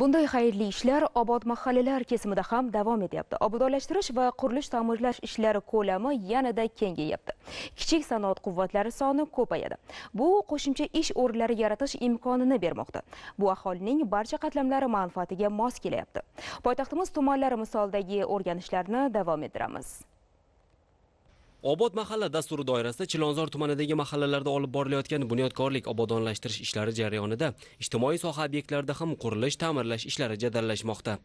bunday xayrli ishlar obod mahallalar kesimida ham davom etyapti obodonlashtirish va qurilish ta'mirlash ishlari ko'lami yanada kengayapti kichik sanoat quvvatlari soni ko'payadi bu qo'shimcha ish o'rinlari yaratish imkonini bermoqda bu aholining barcha qatlamlari manfaatiga mos kelyapti poytaxtimiz tumanlari misolidagi o'rganishlarni davom ettiramiz obod mahalla dasturi doirasida chilonzor tumanidagi mahallalarda olib borilayotgan bunyodkorlik obodonlashtirish ishlari jarayonida ijtimoiy soha obyektlarida ham qurilish ta'mirlash ishlari jadallashmoqda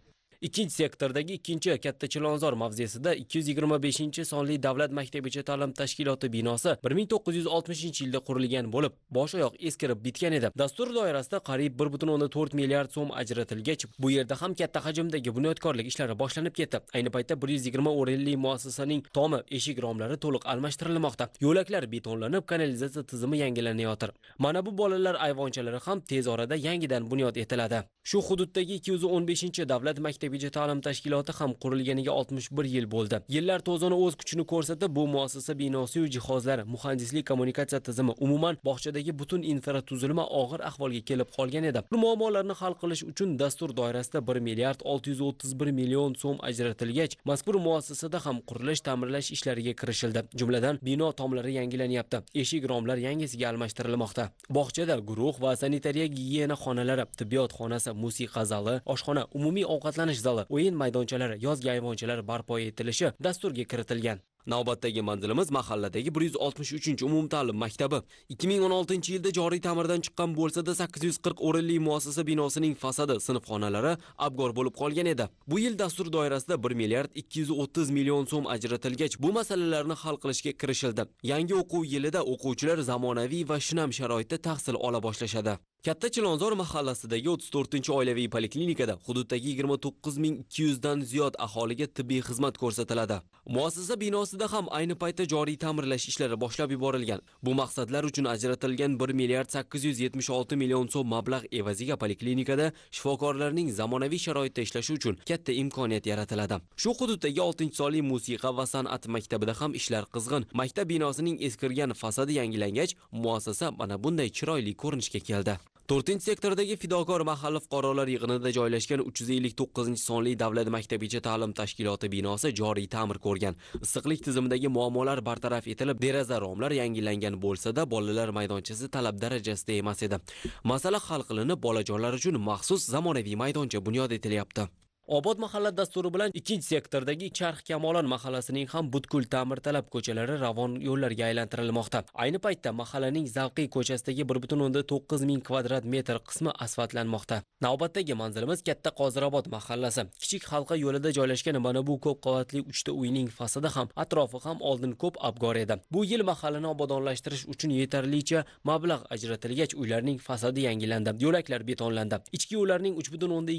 ikkinchi sektordagi ikkinchi katta chilonzor mavzesida 225 sonli davlat maktabicha ta'lim tashkiloti binosi 1960 yilda qurilgan bo'lib bosh oyoq eskirib bitgan edi dastur doirasida qariyb 1.4 milliard so'm ajratilgach bu yerda ham katta hajmdagi bunyodkorlik ishlari boshlanib ketdi ayni paytda 120 o'rinli muassasaning tomi eshik romlari to'liq almashtirilmoqda yo'laklar betonlanib kanalizatsiya tizimi yangilanayotir mana bu bolalar ayvonchalari ham tez orada yangidan bunyod etiladi shu hududdagi 215 davlat maktab maktabgacha ta'lim tashkiloti ham qurilganiga 61 yil bo'ldi. Yillar to'zoni o'z kuchini ko'rsatib, bu muassasa binosiyu jihozlar, muhandislik kommunikatsiya tizimi, umuman bog'chadagi butun infratuzilma og'ir ahvolga kelib qolgan edi. Bu muammolarni hal qilish uchun dastur doirasida 1 milliard 631 million so'm ajratilgach, mazkur muassasada ham qurilish, ta'mirlash ishlariga kirishildi. Jumladan, bino tomlari yangilanyapti, eshik romlar yangisiga almashtirilmoqda. Bog'chada guruh va sanitariya gigiyena xonalari, tibbiyot xonasi, musiqa zali, oshxona, umumiy ovqatlanish kengashirish zali o'yin maydonchalari yozgi ayvonchalar barpo etilishi dasturga kiritilgan navbatdagi manzilimiz mahalladagi 163 umumta'lim maktabi 2016 yilda joriy ta'mirdan chiqqan bo'lsa-da 840 o'rinli muassasa binosining fasadi sinfxonalari abgor bo'lib qolgan edi bu yil dastur doirasida 1 milliard 230 million so'm ajratilgach bu masalalarni hal qilishga kirishildi yangi o'quv yilida o'quvchilar zamonaviy va shinam sharoitda tahsil ola boshlashadi Katta Chilonzor mahallasidagi 34 oilaviy poliklinikada hududdagi 29200 dan ziyod aholiga tibbiy xizmat ko'rsatiladi. Muassasa binosida ham ayni paytda joriy ta'mirlash ishlari boshlab yuborilgan. Bu maqsadlar uchun ajratilgan 1 milliard 876 million so'm mablag' evaziga poliklinikada shifokorlarning zamonaviy sharoitda ishlashi uchun katta imkoniyat yaratiladi. Shu hududdagi 6-sonli musiqa va san'at maktabida ham ishlar qizg'in. Maktab binosining eskirgan fasadi yangilangach, muassasa mana bunday chiroyli ko'rinishga keldi. to'rtinchi sektordagi fidokor mahalla fuqarolar yig'inida joylashgan 359 sonli davlat maktabigacha ta'lim tashkiloti binosi joriy ta'mir ko'rgan issiqlik tizimidagi muammolar bartaraf etilib deraza romlar yangilangan bo'lsa-da bolalar maydonchasi talab darajasida emas edi masala hal qilinib bolajonlar uchun maxsus zamonaviy maydoncha bunyod etilyapti Obod mahalla dasturi bilan 2 sektordagi Charx Kamolon mahallasining ham butkul ta'mirtalab ko'chalari ravon yo'llarga aylantirilmoqda. Ayni paytda mahallaning Zavqiy ko'chasidagi to'qqiz ming kvadrat metr qismi asfaltlanmoqda. Navbatdagi manzilimiz Katta Qozirobod mahallasi. Kichik halqa yo'lida joylashgan mana bu ko'p qavatli 3 ta uyning fasadi ham, atrofi ham oldin ko'p abgor edi. Bu yil mahallani obodonlashtirish uchun yetarlicha mablag' ajratilgach, uylarning fasadi yangilandi, yo'laklar betonlandi. Ichki yo'llarning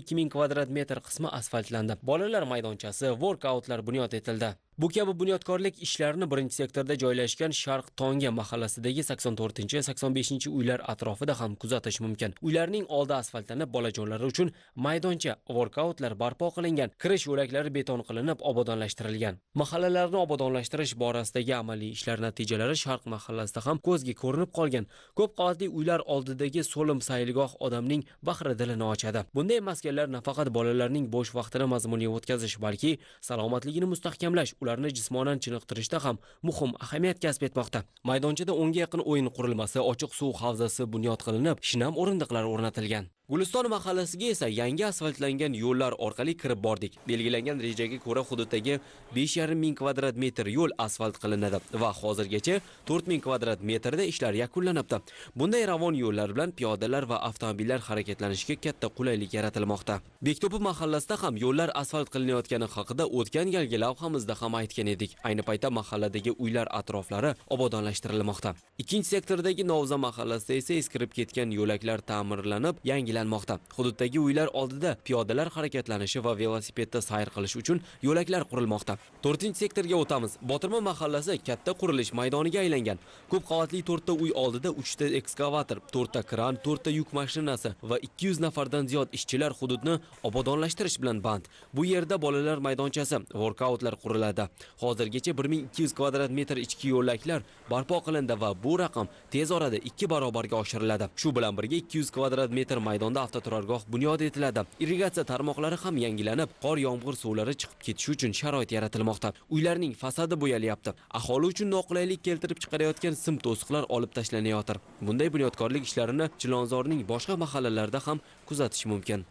ikki ming kvadrat metr qismi asfaltlandi bolalar maydonchasi workoutlar bunyod etildi bu kabi bunyodkorlik ishlarini birinchi sektorda joylashgan sharq tonga mahallasidagi sakson to'rtinchi sakson beshinchi uylar atrofida ham kuzatish mumkin uylarning oldi asfaltlanib bolajonlar uchun maydoncha vorkautlar barpo qilingan kirish yo'laklari beton qilinib obodonlashtirilgan mahallalarni obodonlashtirish borasidagi amaliy ishlar natijalari sharq mahallasida ham ko'zga ko'rinib qolgan ko'p qavatli uylar oldidagi so'lim sayilgoh odamning bahri dilini ochadi bunday maskanlar nafaqat bolalarning bo'sh vaqtini mazmunli o'tkazish balki salomatligini mustahkamlash ularni jismonan chiniqtirishda ham muhim ahamiyat kasb etmoqda maydonchada o'nga yaqin o'yin qurilmasi ochiq suv havzasi bunyod qilinib shinam o'rindiqlar o'rnatilgan Guliston mahallasiga esa yangi asfaltlangan yo'llar orqali kirib bordik. Belgilangan rejaga ko'ra hududdagi 5,5 ming kvadrat metr yo'l asfalt qilinadi va hozirgacha 4 ming kvadrat metrda ishlar yakunlanibdi. Bunday ravon yo'llar bilan piyodalar va avtomobillar harakatlanishiga katta qulaylik yaratilmoqda. Bekto'pi mahallasida ham yo'llar asfalt qilinayotgani haqida o'tgan galgi lavhamizda ham aytgan edik. Ayni paytda mahalladagi uylar atroflari obodonlashtirilmoqda. Ikkinchi sektordagi Novza mahallasida esa eskirib ketgan yo'laklar ta'mirlanib, yangi belgilanmoqda hududdagi uylar oldida piyodalar harakatlanishi va velosipedda sayr qilish uchun yo'laklar qurilmoqda to'rtinchi sektorga o'tamiz botirma mahallasi katta qurilish maydoniga aylangan ko'p qavatli to'rtta uy oldida uchta ekskavator to'rtta kran to'rtta yuk mashinasi va ikki yuz nafardan ziyod ishchilar hududni obodonlashtirish bilan band bu yerda bolalar maydonchasi workoutlar quriladi hozirgacha bir ming ikki yuz kvadrat metr ichki yo'laklar barpo qilindi va bu raqam tez orada ikki barobarga oshiriladi shu bilan birga ikki yuz kvadrat metr maydon O'zbekistonda avtoturargoh bunyod etiladi. Irrigatsiya tarmoqlari ham yangilanib, qor yomg'ir suvlari chiqib ketishi uchun sharoit yaratilmoqda. Uylarning fasadi bo'yalyapti. Aholi uchun noqulaylik keltirib chiqarayotgan sim to'siqlar olib tashlanayotir. Bunday bunyodkorlik ishlarini Chilonzorning boshqa mahallalarida ham kuzatish mumkin.